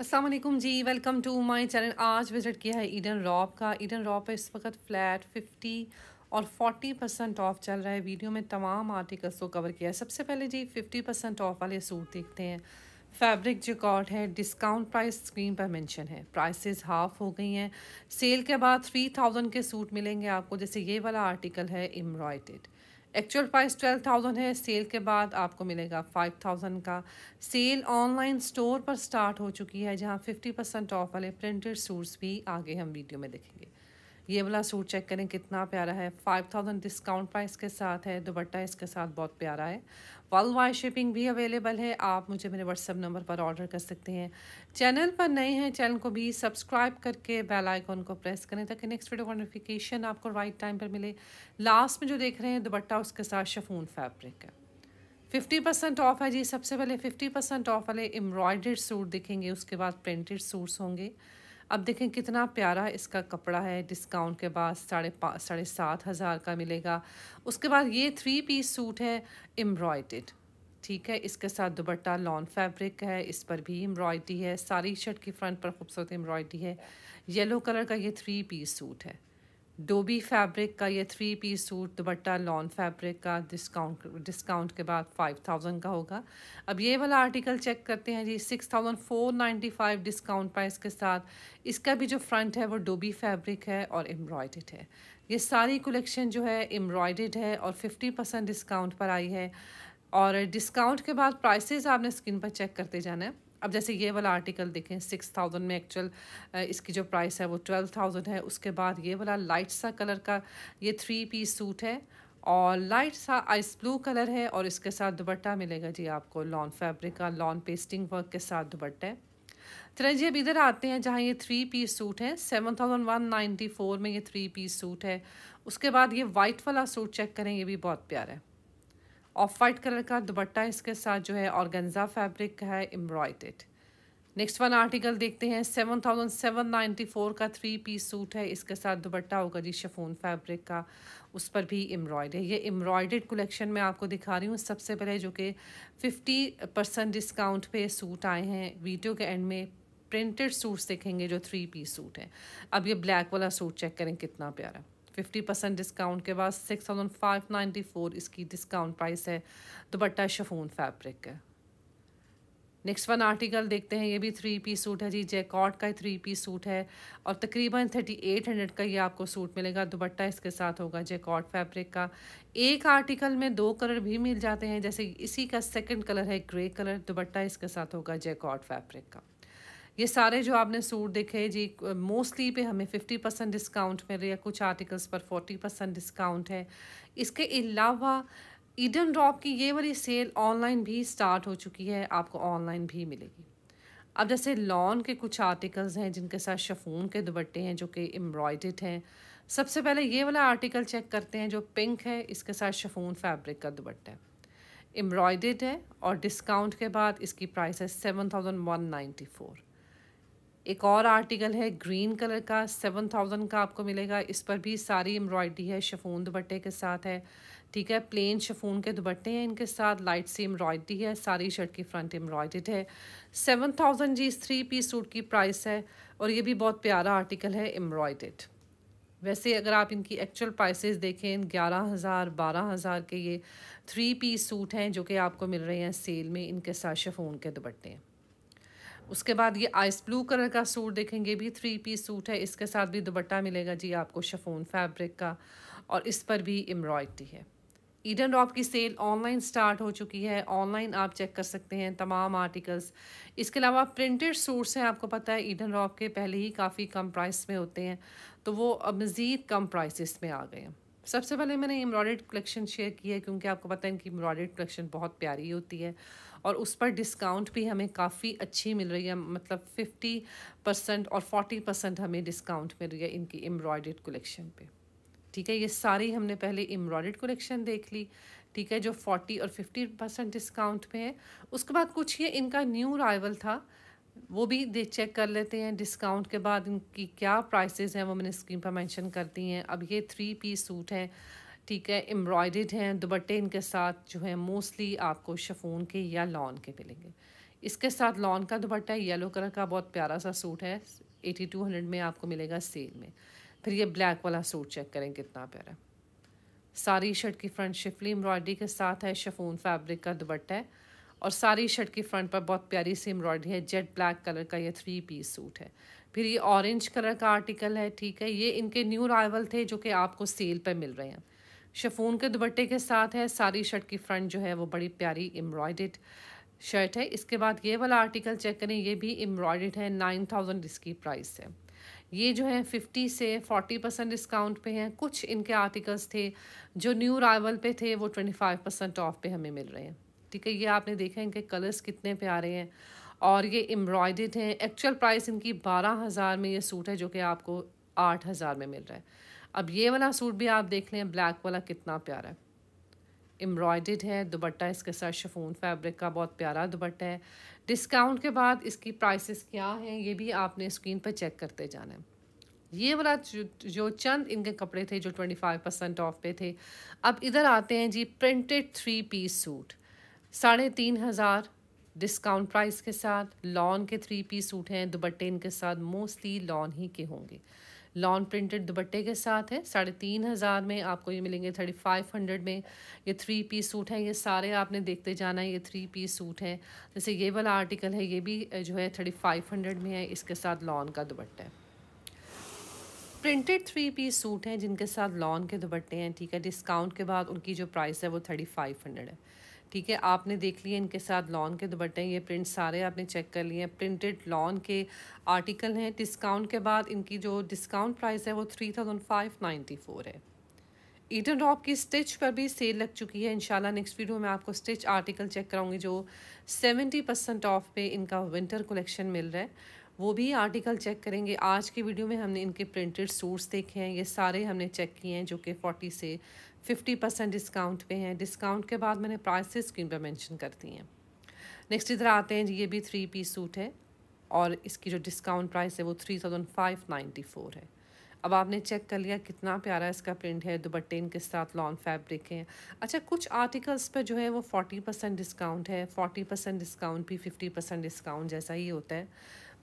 Aslam ji welcome to my channel आज visit किया है ईडन रॉप का ईडन रॉप पर इस वक्त फ़्लैट 50 और 40 परसेंट ऑफ़ चल रहा है वीडियो में तमाम आर्टिकल्स को कवर किया है सबसे पहले जी 50 परसेंट ऑफ़ वाले सूट देखते हैं फैब्रिक कॉट है डिस्काउंट प्राइस स्क्रीन पर मेंशन है प्राइसेस हाफ हो गई हैं सेल के बाद 3000 के सूट मिलेंगे आपको जैसे ये वाला आर्टिकल है embroidered actual price twelve thousand है सेल के बाद आपको मिलेगा फाइव थाउजेंड का सेल ऑनलाइन स्टोर पर स्टार्ट हो चुकी है जहाँ फिफ्टी परसेंट ऑफ वाले प्रिंटेड सूट्स भी आगे हम वीडियो में देखेंगे ये वाला सूट चेक करें कितना प्यारा है फाइव थाउजेंड डिस्काउंट प्राइस के साथ है दुबट्टा इसके साथ बहुत प्यारा है वर्ल्ड वाइड शिपिंग भी अवेलेबल है आप मुझे मेरे व्हाट्सअप नंबर पर ऑर्डर कर सकते हैं चैनल पर नए हैं चैनल को भी सब्सक्राइब करके बेल आइकॉन को प्रेस करें ताकि नेक्स्ट वीडियो का नोटिफिकेशन आपको राइट टाइम पर मिले लास्ट में जो देख रहे हैं दुबट्टा उसके साथ शफून फैब्रिक है फिफ्टी परसेंट ऑफ है जी सबसे पहले फिफ्टी परसेंट ऑफ वाले एम्ब्रॉयडर्ड सूट दिखेंगे उसके बाद प्रिंटेड सूट्स होंगे अब देखें कितना प्यारा इसका कपड़ा है डिस्काउंट के बाद साढ़े पाँच साढ़े सात हज़ार का मिलेगा उसके बाद ये थ्री पीस सूट है एम्ब्रॉयडेड ठीक है इसके साथ दुपट्टा लॉन फैब्रिक है इस पर भी एम्ब्रॉयडरी है सारी शर्ट की फ्रंट पर खूबसूरत एम्ब्रॉयडरी है येलो कलर का ये थ्री पीस सूट है डोबी फैब्रिक का ये थ्री पीस सूट दुपट्टा लॉन फैब्रिक का डिस्काउंट डिस्काउंट के बाद फाइव थाउजेंड का होगा अब ये वाला आर्टिकल चेक करते हैं जी six thousand four ninety five discount price के साथ इसका भी जो फ्रंट है वो डोबी फैब्रिक है और एम्ब्रॉयड है ये सारी कलेक्शन जो है एम्ब्रॉयड है और फिफ्टी परसेंट डिस्काउंट पर आई है और डिस्काउंट के बाद प्राइसेस आपने स्क्रीन पर चेक करते जाना है अब जैसे ये वाला आर्टिकल देखें सिक्स थाउजेंड में एक्चुअल इसकी जो प्राइस है वो ट्वेल्व थाउजेंड है उसके बाद ये वाला लाइट सा कलर का ये थ्री पीस सूट है और लाइट सा आइस ब्लू कलर है और इसके साथ दुपट्टा मिलेगा जी आपको लॉन फैब्रिक का लॉन पेस्टिंग वर्क के साथ दुपट्टा है जी अब इधर आते हैं जहाँ ये थ्री पीस सूट है seven thousand one ninety four में ये थ्री पीस सूट है उसके बाद ये वाइट वाला सूट चेक करें ये भी बहुत प्यारा है ऑफ वाइट कलर का दुपट्टा इसके साथ जो है ऑर्गेन्जा फैब्रिक का है एम्ब्रॉयडेड नेक्स्ट वन आर्टिकल देखते हैं seven thousand seven ninety four का थ्री पीस सूट है इसके साथ दुपट्टा होगा जी शफोन फैब्रिक का उस पर भी एम्ब्रॉयड है ये एम्ब्रॉयडेड कलेक्शन में आपको दिखा रही हूँ सबसे पहले जो कि फिफ्टी परसेंट डिस्काउंट पे सूट आए हैं वीडियो के एंड में प्रिंटेड सूट्स देखेंगे जो थ्री पीस सूट हैं अब ये ब्लैक वाला सूट चेक करें कितना प्यारा फिफ्टी परसेंट डिस्काउंट के बाद six thousand five ninety four इसकी डिस्काउंट प्राइस है दुपट्टा शफून फैब्रिक है नेक्स्ट वन आर्टिकल देखते हैं ये भी थ्री पी सूट है जी जैकॉट का थ्री पी सूट है और तकरीबन थर्टी एट हंड्रेड का ये आपको सूट मिलेगा दुपट्टा इसके साथ होगा जैकॉट फैब्रिक का एक आर्टिकल में दो कलर भी मिल जाते हैं जैसे इसी का सेकंड कलर है ग्रे कलर दुपट्टा इसके साथ होगा जैकॉट फैब्रिक का ये सारे जो आपने सूट देखे जी मोस्टली पे हमें फिफ्टी परसेंट डिस्काउंट मिल रही है कुछ आर्टिकल्स पर फोर्टी परसेंट डिस्काउंट है इसके अलावा ईडन ड्रॉप की ये वाली सेल ऑनलाइन भी स्टार्ट हो चुकी है आपको ऑनलाइन भी मिलेगी अब जैसे लॉन के कुछ आर्टिकल्स हैं जिनके साथ शफून के दुबट्टे हैं जो कि एम्ब्रॉयड हैं सबसे पहले ये वाला आर्टिकल चेक करते हैं जो पिंक है इसके साथ शफून फैब्रिक का दुबट्टा है एम्ब्रॉयड है और डिस्काउंट के बाद इसकी प्राइस है seven thousand one ninety four एक और आर्टिकल है ग्रीन कलर का सेवन थाउजेंड का आपको मिलेगा इस पर भी सारी एम्ब्रॉयडरी है शफून दुपट्टे के साथ है ठीक है प्लेन शफून के दुपट्टे हैं इनके साथ लाइट सी एम्ब्रॉयडरी है सारी शर्ट की फ्रंट एम्ब्रॉयडेड है सेवन थाउजेंड जी इस थ्री पीस सूट की प्राइस है और ये भी बहुत प्यारा आर्टिकल है एम्ब्रॉयडेड वैसे अगर आप इनकी एक्चुअल प्राइसेस देखें ग्यारह हज़ार बारह हज़ार के ये थ्री पीस सूट हैं जो कि आपको मिल रहे हैं सेल में इनके साथ शफून के दुपट्टे हैं उसके बाद ये आइस ब्लू कलर का सूट देखेंगे भी थ्री पीस सूट है इसके साथ भी दुबट्टा मिलेगा जी आपको शफोन फैब्रिक का और इस पर भी एम्ब्रॉयडरी है ईडन रॉप की सेल ऑनलाइन स्टार्ट हो चुकी है ऑनलाइन आप चेक कर सकते हैं तमाम आर्टिकल्स इसके अलावा प्रिंटेड सूट्स हैं आपको पता है ईडन रॉप के पहले ही काफ़ी कम प्राइस में होते हैं तो वो अब मज़ीद कम प्राइसिस में आ गए हैं सबसे पहले मैंने एम्ब्रॉयड कलेक्शन शेयर की है क्योंकि आपको पता है इनकी एम्ब्रॉयड कलेक्शन बहुत प्यारी होती है और उस पर डिस्काउंट भी हमें काफ़ी अच्छी मिल रही है मतलब फिफ्टी परसेंट और फोर्टी परसेंट हमें डिस्काउंट मिल रही है इनकी एम्ब्रॉयड कलेक्शन पे ठीक है ये सारी हमने पहले एम्ब्रॉयड कलेक्शन देख ली ठीक है जो फोर्टी और फिफ्टी परसेंट डिस्काउंट पे है उसके बाद कुछ ये इनका न्यू राइवल था वो भी दे चेक कर लेते हैं डिस्काउंट के बाद इनकी क्या प्राइसेस हैं वो मैंने स्क्रीन पर मेंशन कर दी हैं अब ये थ्री पीस सूट है ठीक है एम्ब्रॉयड हैं दुपट्टे इनके साथ जो है मोस्टली आपको शफून के या लॉन के मिलेंगे इसके साथ लॉन का दुपट्टा येलो कलर का बहुत प्यारा सा सूट है एटी टू हंड्रेड में आपको मिलेगा सेल में फिर ये ब्लैक वाला सूट चेक करें कितना प्यारा सारी शर्ट की फ्रंट शिफली एम्ब्रॉयडरी के साथ है शफून फैब्रिक का दुपट्टा है और सारी शर्ट की फ्रंट पर बहुत प्यारी सी एम्ब्रॉयडरी है जेट ब्लैक कलर का ये थ्री पीस सूट है फिर ये ऑरेंज कलर का आर्टिकल है ठीक है ये इनके न्यू राइवल थे जो कि आपको सेल पर मिल रहे हैं शफून के दुपट्टे के साथ है सारी शर्ट की फ्रंट जो है वो बड़ी प्यारी एम्ब्रॉयडेड शर्ट है इसके बाद ये वाला आर्टिकल चेक करें ये भी एम्ब्रॉयडेड है नाइन थाउजेंड इसकी प्राइस है ये जो है फिफ्टी से फोर्टी परसेंट डिस्काउंट पे हैं कुछ इनके आर्टिकल्स थे जो न्यू अराइवल पे थे वो ट्वेंटी फाइव परसेंट ऑफ पे हमें मिल रहे हैं ठीक है ये आपने देखा इनके कलर्स कितने प्यारे हैं और ये एम्ब्रॉयडेड हैं एक्चुअल प्राइस इनकी बारह हज़ार में ये सूट है जो कि आपको आठ हज़ार में मिल रहा है अब ये वाला सूट भी आप देख लें ब्लैक वाला कितना प्यारा है एम्ब्रॉयड है दुबट्टा इसके साथ शफून फैब्रिक का बहुत प्यारा दुबट्टा है डिस्काउंट के बाद इसकी प्राइसेस क्या हैं ये भी आपने स्क्रीन पर चेक करते जाना है ये वाला जो चंद इनके कपड़े थे जो ट्वेंटी फाइव परसेंट ऑफ पे थे अब इधर आते हैं जी प्रिंटेड थ्री पीस सूट साढ़े तीन हज़ार डिस्काउंट प्राइस के साथ लॉन के थ्री पीस सूट हैं दुपट्टे इनके साथ मोस्टली लॉन ही के होंगे लॉन प्रिंटेड दुपट्टे के साथ है साढ़े तीन हज़ार में आपको ये मिलेंगे थर्टी फाइव हंड्रेड में ये थ्री पीस सूट है ये सारे आपने देखते जाना है ये थ्री पीस सूट है जैसे ये वाला आर्टिकल है ये भी जो है थर्टी फाइव हंड्रेड में है इसके साथ लॉन का दुपट्टा है प्रिंटेड थ्री पीस सूट हैं जिनके साथ लॉन के दुपट्टे हैं ठीक है डिस्काउंट के बाद उनकी जो प्राइस है वो थर्टी फाइव हंड्रेड है ठीक है आपने देख लिया इनके साथ लॉन के दुपट्टे ये प्रिंट सारे आपने चेक कर लिए हैं प्रिंटेड लॉन के आर्टिकल हैं डिस्काउंट के बाद इनकी जो डिस्काउंट प्राइस है वो three thousand five ninety four है ईटन ड्रॉप की स्टिच पर भी सेल लग चुकी है इनशाला नेक्स्ट वीडियो में आपको स्टिच आर्टिकल चेक कराऊंगी जो सेवेंटी परसेंट ऑफ पे इनका विंटर कलेक्शन मिल रहा है वो भी आर्टिकल चेक करेंगे आज की वीडियो में हमने इनके प्रिंटेड सूट्स देखे हैं ये सारे हमने चेक किए हैं जो कि फोर्टी से फिफ्टी परसेंट डिस्काउंट पे हैं डिस्काउंट के बाद मैंने प्राइसेस स्क्रीन पर मेंशन कर दी हैं नेक्स्ट इधर आते हैं जी ये भी थ्री पीस सूट है और इसकी जो डिस्काउंट प्राइस है वो three thousand five ninety four है अब आपने चेक कर लिया कितना प्यारा इसका प्रिंट है दुबट्टे इनके साथ लॉन फैब्रिक है अच्छा कुछ आर्टिकल्स पर जो है वो फोर्टी परसेंट डिस्काउंट है फोर्टी परसेंट डिस्काउंट भी फिफ्टी परसेंट डिस्काउंट जैसा ही होता है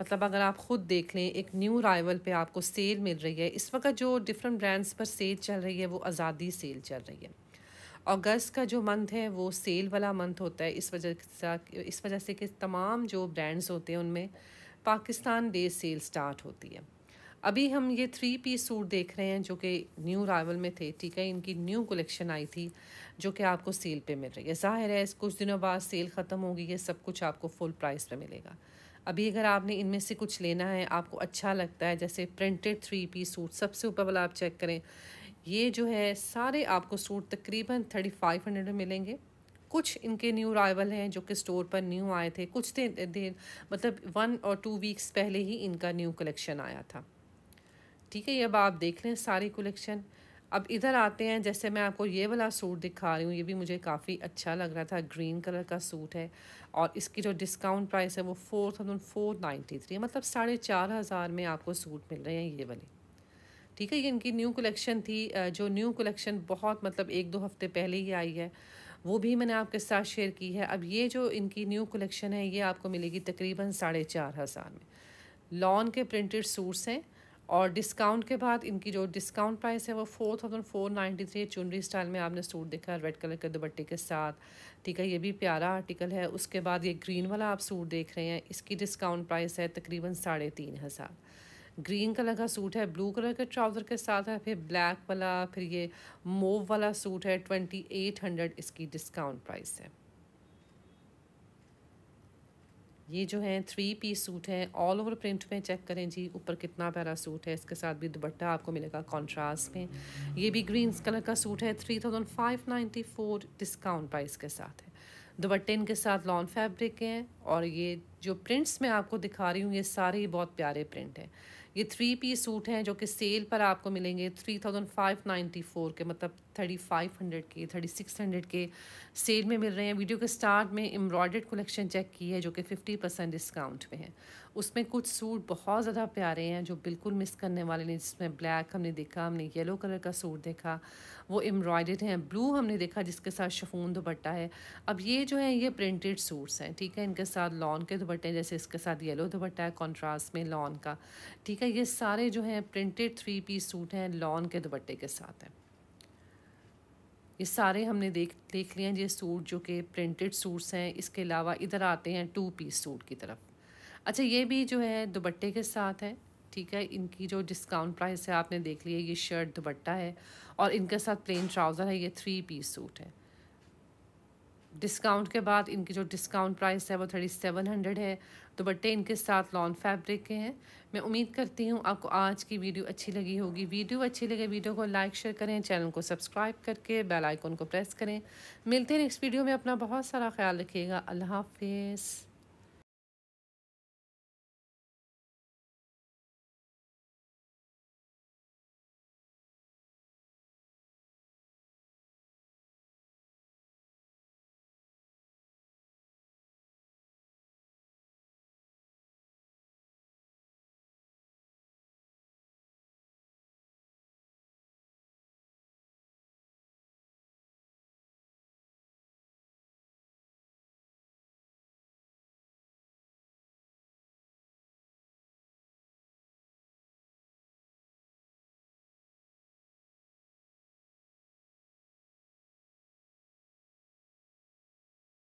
मतलब अगर आप ख़ुद देख लें एक न्यू राइवल पे आपको सेल मिल रही है इस वक्त जो डिफरेंट ब्रांड्स पर सेल चल रही है वो आज़ादी सेल चल रही है अगस्त का जो मंथ है वो सेल वाला मंथ होता है इस वजह से इस वजह से कि तमाम जो ब्रांड्स होते हैं उनमें पाकिस्तान डे सेल स्टार्ट होती है अभी हम ये थ्री पीस सूट देख रहे हैं जो कि न्यू राइवल में थे ठीक है इनकी न्यू कलेक्शन आई थी जो कि आपको सेल पे मिल रही है जाहिर है कुछ दिनों बाद सेल ख़त्म होगी ये सब कुछ आपको फुल प्राइस पे मिलेगा अभी अगर आपने इनमें से कुछ लेना है आपको अच्छा लगता है जैसे प्रिंटेड थ्री पीस सूट सबसे ऊपर वाला आप चेक करें ये जो है सारे आपको सूट तकरीबन थर्टी फाइव हंड्रेड में मिलेंगे कुछ इनके न्यू अराइवल हैं जो कि स्टोर पर न्यू आए थे कुछ दिन देर मतलब वन और टू वीक्स पहले ही इनका न्यू कलेक्शन आया था ठीक है अब आप देख रहे हैं कलेक्शन अब इधर आते हैं जैसे मैं आपको ये वाला सूट दिखा रही हूँ ये भी मुझे काफ़ी अच्छा लग रहा था ग्रीन कलर का सूट है और इसकी जो डिस्काउंट प्राइस है वो four thousand four ninety three मतलब साढ़े चार हज़ार में आपको सूट मिल रहे हैं ये वाले ठीक है ये इनकी न्यू कलेक्शन थी जो न्यू कलेक्शन बहुत मतलब एक दो हफ्ते पहले ही आई है वो भी मैंने आपके साथ शेयर की है अब ये जो इनकी न्यू कलेक्शन है ये आपको मिलेगी तकरीबन साढ़े चार हज़ार में लॉन के प्रिंटेड सूट्स हैं और डिस्काउंट के बाद इनकी जो डिस्काउंट प्राइस है वो four thousand four ninety three चुनरी स्टाइल में आपने सूट देखा रेड कलर के दुपट्टे के साथ ठीक है ये भी प्यारा आर्टिकल है उसके बाद ये ग्रीन वाला आप सूट देख रहे हैं इसकी डिस्काउंट प्राइस है तकरीबन साढ़े तीन हज़ार ग्रीन कलर का सूट है ब्लू कलर के ट्राउज़र के साथ है फिर ब्लैक वाला फिर ये मोव वाला सूट है ट्वेंटी एट हंड्रेड इसकी डिस्काउंट प्राइस है ये जो है थ्री पीस सूट है ऑल ओवर प्रिंट में चेक करें जी ऊपर कितना प्यारा सूट है इसके साथ भी दुपट्टा आपको मिलेगा कॉन्ट्रास्ट में ये भी ग्रीन कलर का सूट है three thousand five ninety four discount price के साथ है दुपट्टे इनके साथ लॉन फैब्रिक हैं और ये जो प्रिंट्स मैं आपको दिखा रही हूँ ये सारे ही बहुत प्यारे प्रिंट हैं ये थ्री पीस सूट हैं जो कि सेल पर आपको मिलेंगे three thousand five ninety four के मतलब थर्टी फाइव हंड्रेड के थर्टी सिक्स हंड्रेड के सेल में मिल रहे हैं वीडियो के स्टार्ट में एम्ब्रॉयड कलेक्शन चेक की है जो कि फिफ्टी परसेंट डिस्काउंट में है उसमें कुछ सूट बहुत ज़्यादा प्यारे हैं जो बिल्कुल मिस करने वाले नहीं जिसमें ब्लैक हमने देखा हमने येलो कलर का सूट देखा वो एम्ब्रॉयड हैं ब्लू हमने देखा जिसके साथ शफून दुपट्टा है अब ये जो है ये प्रिंटेड सूट्स हैं ठीक है इनके साथ लॉन के दुपट्टे जैसे इसके साथ येलो दुपट्टा है कॉन्ट्रास्ट में लॉन का ठीक है ये सारे जो हैं प्रिंटेड थ्री पीस सूट हैं लॉन के दुपट्टे के साथ हैं ये सारे हमने देख देख लिए हैं ये सूट जो कि प्रिंटेड सूट्स हैं इसके अलावा इधर आते हैं टू पीस सूट की तरफ अच्छा ये भी जो है दुबट्टे के साथ है ठीक है इनकी जो डिस्काउंट प्राइस है आपने देख लिया ये शर्ट दुबट्टा है और इनके साथ प्लेन ट्राउज़र है ये थ्री पीस सूट है डिस्काउंट के बाद इनकी जो डिस्काउंट प्राइस है वो थर्टी सेवन हंड्रेड है दुपट्टे तो इनके साथ लॉन फैब्रिक के हैं मैं उम्मीद करती हूँ आपको आज की वीडियो अच्छी लगी होगी वीडियो अच्छी लगे वीडियो को लाइक शेयर करें चैनल को सब्सक्राइब करके बेल आइकन को प्रेस करें मिलते हैं नेक्स्ट वीडियो में अपना बहुत सारा ख्याल रखिएगा अल्लाह हाफिज़